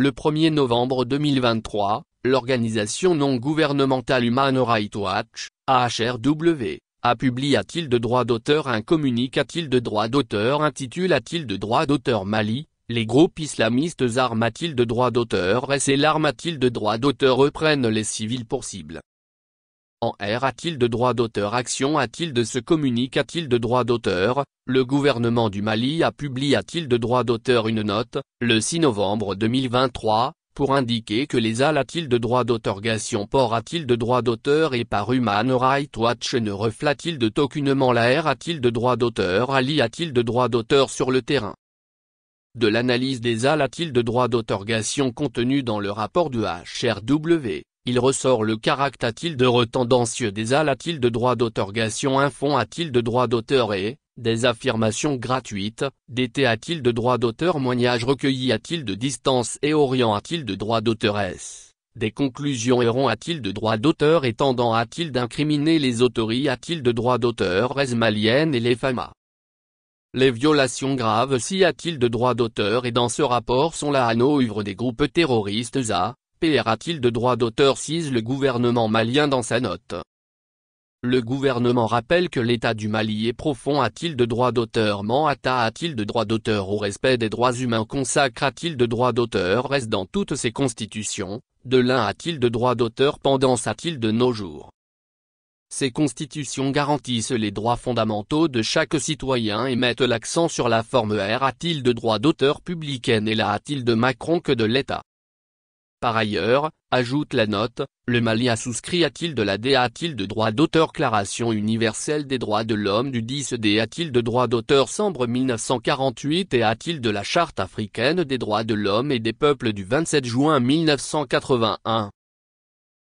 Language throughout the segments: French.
Le 1er novembre 2023, l'organisation non gouvernementale Human Rights Watch, AHRW, a publié A-t-il de droit d'auteur un communiqué A-t-il de droit d'auteur intitulé A-t-il de droit d'auteur Mali, les groupes islamistes armes A-t-il de droit d'auteur et l'arme A-t-il de droit d'auteur reprennent les civils pour cible. En R a-t-il de droit d'auteur Action a-t-il de se communique a-t-il de droit d'auteur Le gouvernement du Mali a publié a-t-il de droit d'auteur une note, le 6 novembre 2023, pour indiquer que les AL a-t-il de droit d'auteur Port a-t-il de droit d'auteur et par Human Rights Watch ne reflète t il de aucunement la R a-t-il de droit d'auteur Ali a-t-il de droit d'auteur sur le terrain De l'analyse des AL a-t-il de droit d'auteur contenu dans le rapport de HRW il ressort le caractère a t il de retendancieux des al a t il de droit d'autorgation un fonds a t il de droit d'auteur et, des affirmations gratuites, d'été a-t-il de droit d'auteur moignage recueilli a-t-il de distance et orient a-t-il de droit d'auteuresse des conclusions erron a-t-il de droit d'auteur et tendant a-t-il d'incriminer les autories a-t-il de droit d'auteur esmalienne et les famas. les violations graves si a-t-il de droit d'auteur et dans ce rapport sont la anneau des groupes terroristes à a t il de droit d'auteur cise le gouvernement malien dans sa note Le gouvernement rappelle que l'état du Mali est profond a-t-il de droit d'auteur Manhata a-t-il de droit d'auteur au respect des droits humains Consacre-t-il de droit d'auteur Reste dans toutes ses constitutions, de l'un a-t-il de droit d'auteur Pendant sa? t il de nos jours ces constitutions garantissent les droits fondamentaux de chaque citoyen et mettent l'accent sur la forme R a-t-il de droit d'auteur publicaine et la a-t-il de Macron que de l'État. Par ailleurs, ajoute la note, le Mali a souscrit à t il de la DA-t-il de droit d'auteur Claration universelle des droits de l'homme du 10 DA-t-il de droit d'auteur Sambre 1948 et à t il de la Charte africaine des droits de l'homme et des peuples du 27 juin 1981.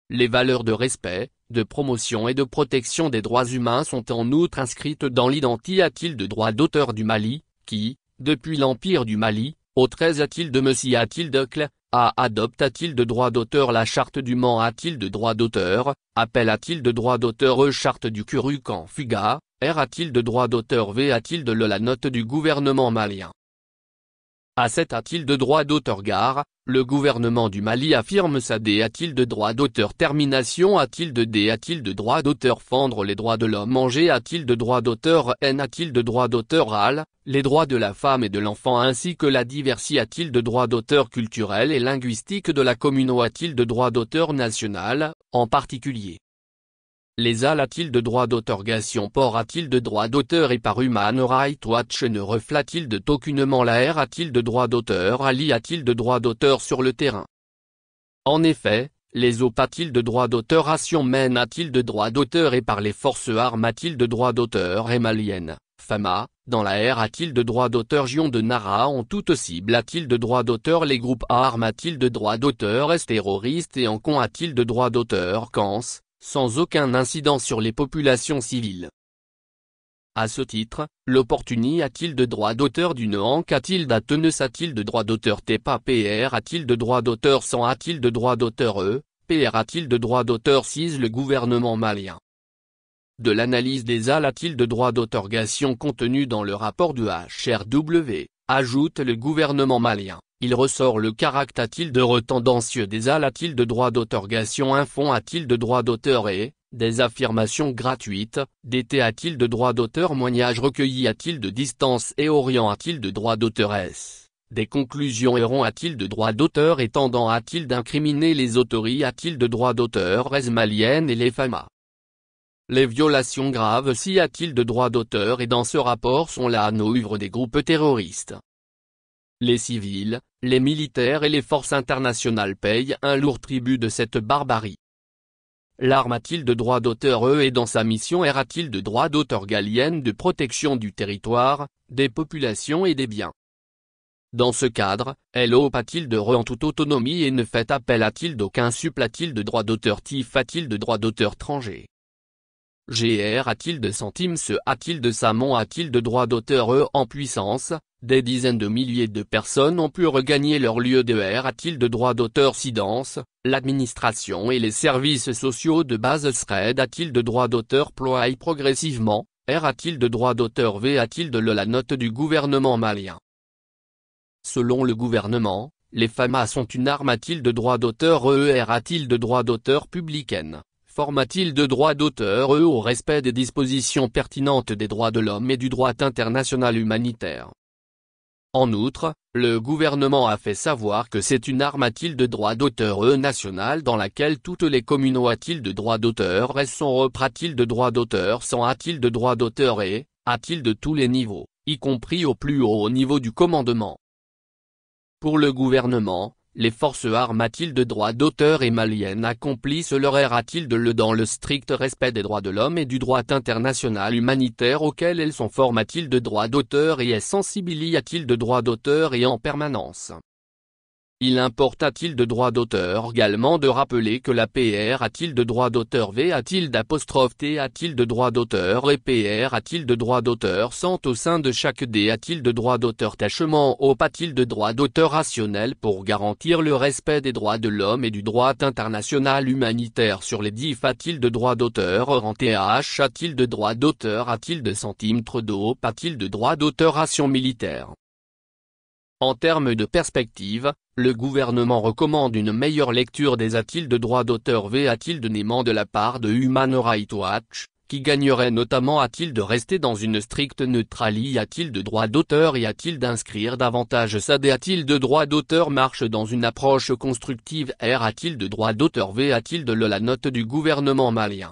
Les valeurs de respect, de promotion et de protection des droits humains sont en outre inscrites dans l'identité a-t-il de droit d'auteur du Mali, qui, depuis l'Empire du Mali, au 13 a-t-il de Messi a-t-il de a. Adopte-t-il de droit d'auteur la charte du Mans A-t-il de droit d'auteur Appelle-t-il de droit d'auteur E. Charte du Kurukan en Fuga R. A-t-il de droit d'auteur V. A-t-il de le La note du gouvernement malien A7 A-t-il de droit d'auteur Gare le gouvernement du Mali affirme sa dé a-t-il de droit d'auteur termination a-t-il de dé a-t-il de droit d'auteur fendre les droits de l'homme manger a-t-il de droit d'auteur haine a-t-il de droit d'auteur al, les droits de la femme et de l'enfant ainsi que la diversité a-t-il de droit d'auteur culturel et linguistique de la commune a-t-il de droit d'auteur national, en particulier les AL a-t-il de droit d'autorgation Port a-t-il de droit d'auteur et par Human Right Watch ne t il de aucunement la R a-t-il de droit d'auteur Ali a-t-il de droit d'auteur sur le terrain En effet, les OP a-t-il de droit d'auteur Ration Men a-t-il de droit d'auteur et par les forces armes a-t-il de droit d'auteur Remalien Fama, dans la R a-t-il de droit d'auteur Gion de Nara en toute cible a-t-il de droit d'auteur Les groupes armes a-t-il de droit d'auteur Est terroriste et en con a-t-il de droit d'auteur Kans sans aucun incident sur les populations civiles. À ce titre, l'opportunité a-t-il de droit d'auteur d'une hanque a-t-il d'Atenus a-t-il de droit d'auteur TEPA PR a-t-il de droit d'auteur sans a-t-il de droit d'auteur E, PR a-t-il de droit d'auteur 6 le gouvernement malien De l'analyse des AL a-t-il de droit d'autorgation contenu dans le rapport de HRW, ajoute le gouvernement malien. Il ressort le caractère il de retendancieux des al il de droit d'autorgation un t a-t-il de droit d'auteur et, des affirmations gratuites, d'été a-t-il de droit d'auteur moignage recueilli a-t-il de distance et orient a-t-il de droit d'auteuresse. Des conclusions a-t-il de droit d'auteur et tendant a-t-il d'incriminer les a-t-il de droit d'auteur esmalienne et les famas. Les violations graves si il de droit d'auteur et dans ce rapport sont là nos œuvres des groupes terroristes. Les civils, les militaires et les forces internationales payent un lourd tribut de cette barbarie. L'arme a-t-il de droit d'auteur Eux et dans sa mission a t il de droit d'auteur galienne de protection du territoire, des populations et des biens Dans ce cadre, elle a-t-il de re en toute autonomie et ne fait appel à-t-il d'aucun supplatil il de droit d'auteur tif a-t-il de droit d'auteur tranger GR a-t-il de centimes ce a-t-il de Samon a-t-il de droit d'auteur E en puissance, des dizaines de milliers de personnes ont pu regagner leur lieu de R a-t-il de droit d'auteur Si dense, l'administration et les services sociaux de base SRED a-t-il de droit d'auteur ploie progressivement, R a-t-il de droit d'auteur V a-t-il de le la note du gouvernement malien Selon le gouvernement, les FAMAS sont une arme a-t-il de droit d'auteur e R a-t-il de droit d'auteur publicaine, t il de droit d'auteur e au respect des dispositions pertinentes des droits de l'homme et du droit international humanitaire. En outre, le gouvernement a fait savoir que c'est une arme à de droit d'auteur E national dans laquelle toutes les communes a-t-il de droit d'auteur et sont il de droit d'auteur sans il de droit d'auteur et, il de tous les niveaux, y compris au plus haut niveau du commandement. Pour le gouvernement, les forces armatiles de droit d'auteur et maliennes accomplissent leur à-t-il de le dans le strict respect des droits de l'homme et du droit international humanitaire auquel elles sont formatiles de droit d'auteur et est à-t-il de droit d'auteur et en permanence. Il importe a-t-il de droit d'auteur également de rappeler que la PR a-t-il de droit d'auteur V a-t-il d'apostrophe T a-t-il de droit d'auteur et PR a-t-il de droit d'auteur Sent au sein de chaque D a-t-il de droit d'auteur tâchement O a-t-il de droit d'auteur rationnel pour garantir le respect des droits de l'homme et du droit international humanitaire sur les DIF a-t-il de droit d'auteur en TH a-t-il de droit d'auteur a-t-il de centimètres d'eau a-t-il de droit d'auteur ration militaire en termes de perspective, le gouvernement recommande une meilleure lecture des a-t-il de droit d'auteur v il de nément de la part de Human Rights Watch, qui gagnerait notamment a-t-il de rester dans une stricte neutralie a-t-il de droit d'auteur et a-t-il d'inscrire davantage sa dé a-t-il de droit d'auteur marche dans une approche constructive R a-t-il de droit d'auteur V a-t-il de la note du gouvernement malien